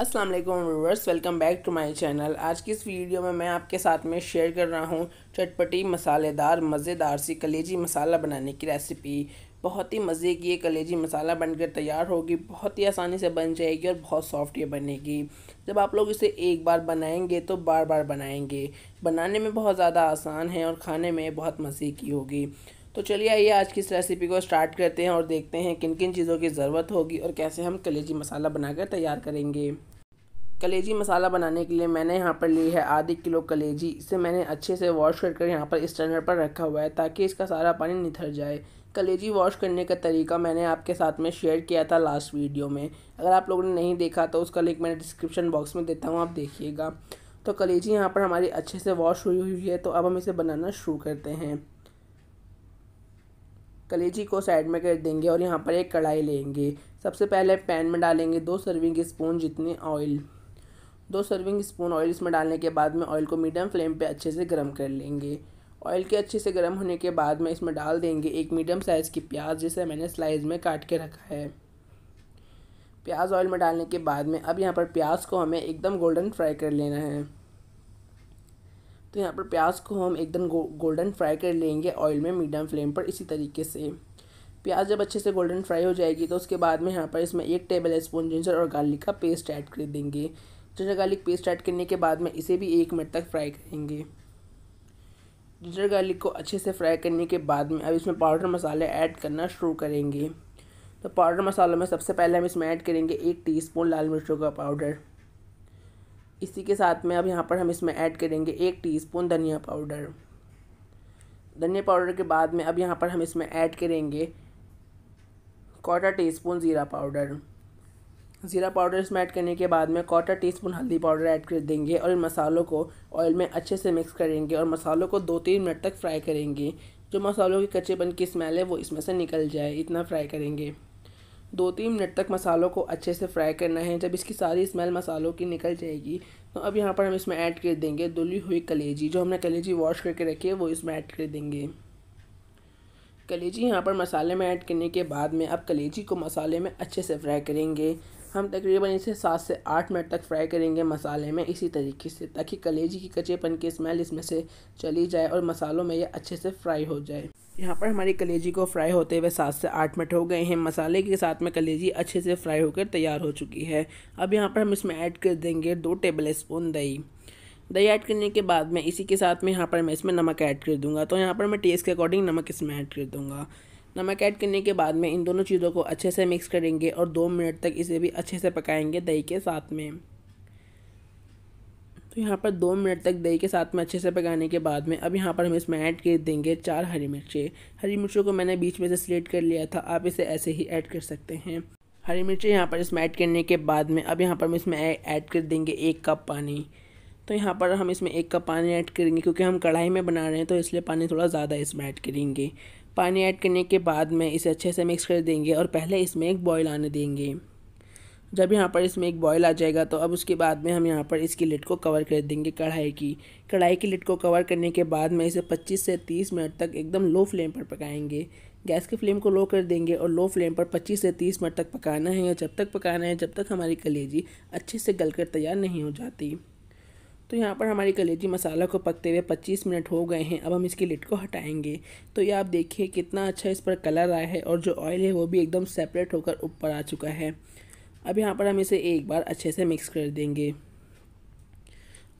अस्सलाम वालेकुम welcome back to my channel आज की इस वीडियो में मैं आपके साथ में शेयर कर रहा हूँ चटपटी मसालेदार मज़ेदार सी कलेजी मसाला बनाने की रेसिपी बहुत ही मज़े की ये कलेजी मसाला बनकर तैयार होगी बहुत ही आसानी से बन जाएगी और बहुत सॉफ्ट ये बनेगी जब आप लोग इसे एक बार बनाएंगे तो बार बार बनाएंगे बनाने में बहुत ज़्यादा आसान है और खाने में बहुत मज़े की होगी तो चलिए आइए आज की इस रेसिपी को स्टार्ट करते हैं और देखते हैं किन किन चीज़ों की ज़रूरत होगी और कैसे हम कलेजी मसाला बनाकर तैयार करेंगे कलेजी मसाला बनाने के लिए मैंने यहाँ पर ली है आधी किलो कलेजी इसे मैंने अच्छे से वॉश कर कर यहाँ पर स्टैंडर पर रखा हुआ है ताकि इसका सारा पानी निथर जाए कलेजी वॉश करने का तरीका मैंने आपके साथ में शेयर किया था लास्ट वीडियो में अगर आप लोगों ने नहीं देखा तो उसका लिंक मैंने डिस्क्रिप्शन बॉक्स में देता हूँ आप देखिएगा तो कलेजी यहाँ पर हमारी अच्छे से वॉश हुई हुई है तो अब हम इसे बनाना शुरू करते हैं कलेजी को साइड में कर देंगे और यहाँ पर एक कढ़ाई लेंगे सबसे पहले पैन में डालेंगे दो सर्विंग स्पून जितने ऑयल दो सर्विंग स्पून ऑयल इसमें डालने के बाद में ऑयल को मीडियम फ्लेम पे अच्छे से गर्म कर लेंगे ऑयल के अच्छे से गर्म होने के बाद में इसमें डाल देंगे एक मीडियम साइज़ की प्याज जिसे मैंने स्लाइस में काट के रखा है प्याज ऑयल में डालने के बाद में अब यहाँ पर प्याज को हमें एकदम गोल्डन फ्राई कर लेना है तो यहाँ पर प्याज को हम एकदम गो, गोल्डन फ्राई कर लेंगे ऑयल में मीडियम फ्लेम पर इसी तरीके से प्याज जब अच्छे से गोल्डन फ्राई हो जाएगी तो उसके बाद में यहाँ पर इसमें एक टेबल स्पून जिंजर और गार्लिक का पेस्ट ऐड कर देंगे जिंजर गार्लिक पेस्ट ऐड करने के बाद में इसे भी एक मिनट तक फ्राई करेंगे जिंजर गार्लिक को अच्छे से फ्राई करने के बाद में अब इसमें पाउडर मसाले ऐड करना शुरू करेंगे तो पाउडर मसालों में सबसे पहले हम इसमें ऐड करेंगे एक टीस्पून लाल मिर्चों का पाउडर इसी के साथ में अब यहाँ पर हम इसमें ऐड करेंगे एक टीस्पून धनिया पाउडर धनिया पाउडर के बाद में अब यहाँ पर हम इसमें ऐड करेंगे क्वार्टर टी स्पून ज़ीरा पाउडर ज़ीरा पाउडर इसमें ऐड करने के बाद में क्वार्टर टी स्पून हल्दी पाउडर ऐड कर देंगे और इन मसालों को ऑयल में अच्छे से मिक्स करेंगे और मसालों को दो तीन मिनट तक फ्राई करेंगे जो मसालों की कच्चेपन की स्मेल है वो इसमें से निकल जाए इतना फ्राई करेंगे दो तीन मिनट तक मसालों को अच्छे से फ्राई करना है जब इसकी सारी स्मेल मसालों की निकल जाएगी तो अब यहाँ पर हम इसमें ऐड कर देंगे धुली हुई कलेजी जो हमने कलेजी वॉश करके रखी है वो इसमें ऐड कर देंगे कलेजी यहाँ पर मसाले में ऐड करने के बाद में अब कलेजी को मसाले में अच्छे से फ्राई करेंगे हम तकरीबन इसे सात से आठ मिनट तक फ्राई करेंगे मसाले में इसी तरीके से ताकि कलेजी की कचेपन की स्मेल इसमें से चली जाए और मसालों में ये अच्छे से फ्राई हो जाए यहाँ पर हमारी कलेजी को फ्राई होते हुए सात से आठ मिनट हो गए हैं मसाले के साथ में कलेजी अच्छे से फ्राई होकर तैयार हो चुकी है अब यहाँ पर हम इसमें ऐड कर देंगे दो टेबल स्पून दही दही ऐड करने के बाद में इसी के साथ में यहाँ पर मैं इसमें नमक ऐड कर दूंगा तो यहाँ पर मैं टेस्ट के अकॉर्डिंग नमक इसमें ऐड कर दूंगा नमक ऐड करने के बाद में इन दोनों चीज़ों को अच्छे से मिक्स करेंगे और दो मिनट तक इसे भी अच्छे से पकाएंगे दही के साथ में तो यहाँ पर दो मिनट तक दही के साथ में अच्छे से पकाने के बाद में अब यहाँ पर हम इसमें ऐड कर देंगे चार हरी मिर्चें हरी मिर्चों को मैंने बीच में से स्लेट कर लिया था आप इसे ऐसे ही ऐड कर सकते हैं हरी मिर्चें यहाँ पर इसमें ऐड करने के बाद में अब यहाँ पर हम इसमें ऐड कर देंगे एक कप पानी तो यहाँ पर हम इसमें एक कप पानी ऐड करेंगे क्योंकि हम कढ़ाई में बना रहे हैं तो इसलिए पानी थोड़ा ज़्यादा इसमें ऐड करेंगे पानी ऐड करने के बाद में इसे अच्छे से मिक्स कर देंगे और पहले इसमें एक बॉयल आने देंगे जब यहाँ पर इसमें एक बॉयल आ जाएगा तो अब उसके बाद में हम यहाँ पर इसकी लिट को कवर कर देंगे कढ़ाई की कढ़ाई की लिट को कवर करने के बाद में इसे 25 से 30 मिनट तक एकदम लो फ्लेम पर पकाएंगे गैस की फ्लेम को लो कर देंगे और लो फ्लेम पर 25 से 30 मिनट तक पकाना है या जब तक पकाना है जब तक हमारी कलेजी अच्छे से गल तैयार नहीं हो जाती तो यहाँ पर हमारी कलेजी मसाला को पकते हुए 25 मिनट हो गए हैं अब हम इसकी लिट को हटाएंगे तो ये आप देखिए कितना अच्छा इस पर कलर आया है और जो ऑयल है वो भी एकदम सेपरेट होकर ऊपर आ चुका है अब यहाँ पर हम इसे एक बार अच्छे से मिक्स कर देंगे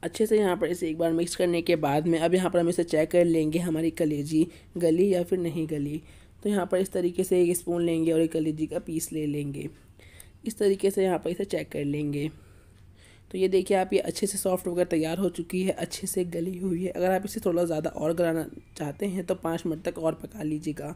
अच्छे से यहाँ पर इसे एक बार मिक्स करने के बाद में अब यहाँ पर हम इसे चेक कर लेंगे हमारी कलेजी गली या फिर नहीं गली तो यहाँ पर इस तरीके से एक स्पून लेंगे और एक कलेजी का पीस ले लेंगे इस तरीके से यहाँ पर इसे चेक कर लेंगे तो ये देखिए आप ये अच्छे से सॉफ्ट होकर तैयार हो चुकी है अच्छे से गली हुई है अगर आप इसे थोड़ा ज़्यादा और गलाना चाहते हैं तो पाँच मिनट तक और पका लीजिएगा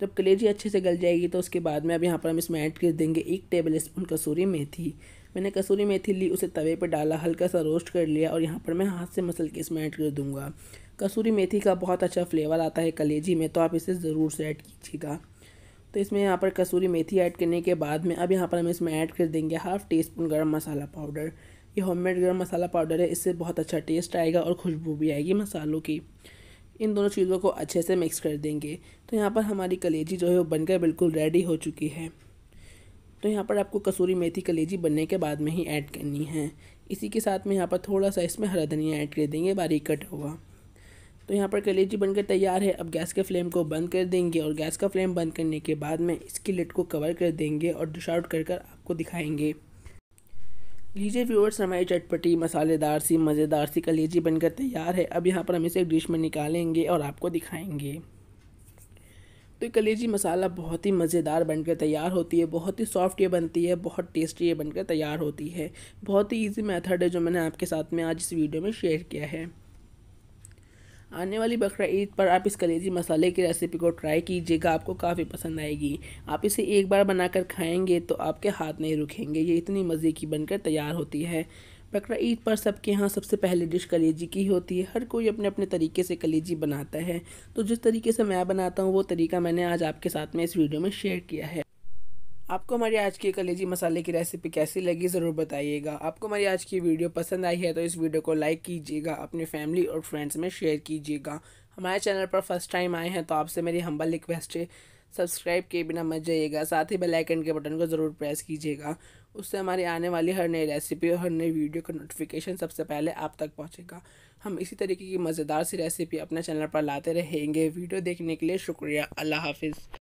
जब कलेजी अच्छे से गल जाएगी तो उसके बाद में अब यहाँ पर हम इसमें ऐड कर देंगे एक टेबल स्पून कसूरी मेथी मैंने कसूरी मेथी ली उसे तवे पर डाला हल्का सा रोस्ट कर लिया और यहाँ पर मैं हाथ से मसल के इसमें ऐड कर दूँगा कसूरी मेथी का बहुत अच्छा फ्लेवर आता है कलेजी में तो आप इसे ज़रूर से ऐड कीजिएगा तो इसमें यहाँ पर कसूरी मेथी ऐड करने के बाद में अब यहाँ पर हम इसमें ऐड कर देंगे हाफ़ टी स्पून गर्म मसाला पाउडर ये होममेड गरम मसाला पाउडर है इससे बहुत अच्छा टेस्ट आएगा और खुशबू भी आएगी मसालों की इन दोनों चीज़ों को अच्छे से मिक्स कर देंगे तो यहाँ पर हमारी कलेजी जो है वो बनकर बिल्कुल रेडी हो चुकी है तो यहाँ पर आपको कसूरी मेथी कलेजी बनने के बाद में ही ऐड करनी है इसी के साथ में यहाँ पर थोड़ा सा इसमें हरा धनिया ऐड कर देंगे बारीक कट हुआ तो यहाँ पर कलेजी बनकर तैयार है अब गैस के फ्लेम को बंद कर देंगे और गैस का फ्लेम बंद करने के बाद में इसकी लिट को कवर कर देंगे और डिश आउट कर कर आपको दिखाएंगे लीजिए व्यूअर्स हमारी चटपटी मसालेदार सी मज़ेदार सी कलेजी बनकर तैयार है अब यहाँ पर हम इसे एक डिश में निकालेंगे और आपको दिखाएंगे तो कलेजी मसाला बहुत ही मज़ेदार बनकर तैयार होती है बहुत ही सॉफ्ट ये बनती है बहुत टेस्टी ये बनकर तैयार होती है बहुत ही इजी मेथड है जो मैंने आपके साथ में आज इस वीडियो में शेयर किया है आने वाली बकरा ईद पर आप इस कलेजी मसाले की रेसिपी को ट्राई कीजिएगा आपको काफ़ी पसंद आएगी आप इसे एक बार बनाकर खाएंगे तो आपके हाथ नहीं रुकेंगे ये इतनी मज़े की बनकर तैयार होती है बकरा ईद पर सबके यहाँ सबसे पहले डिश कलेजी की होती है हर कोई अपने अपने तरीके से कलेजी बनाता है तो जिस तरीके से मैं बनाता हूँ वो तरीका मैंने आज आपके साथ में इस वीडियो में शेयर किया है आपको हमारी आज की कलेजी मसाले की रेसिपी कैसी लगी ज़रूर बताइएगा आपको हमारी आज की वीडियो पसंद आई है तो इस वीडियो को लाइक कीजिएगा अपने फैमिली और फ्रेंड्स में शेयर कीजिएगा हमारे चैनल पर फर्स्ट टाइम आए हैं तो आपसे मेरी हम्बल रिक्वेस्ट है सब्सक्राइब किए बिना मत जाइएगा साथ ही बेल आइकन के बटन को ज़रूर प्रेस कीजिएगा उससे हमारी आने वाली हर नई रेसिपी और हर नई वीडियो का नोटिफिकेशन सबसे पहले आप तक पहुंचेगा हम इसी तरीके की मज़ेदार सी रेसिपी अपने चैनल पर लाते रहेंगे वीडियो देखने के लिए शुक्रिया अल्लाह हाफिज़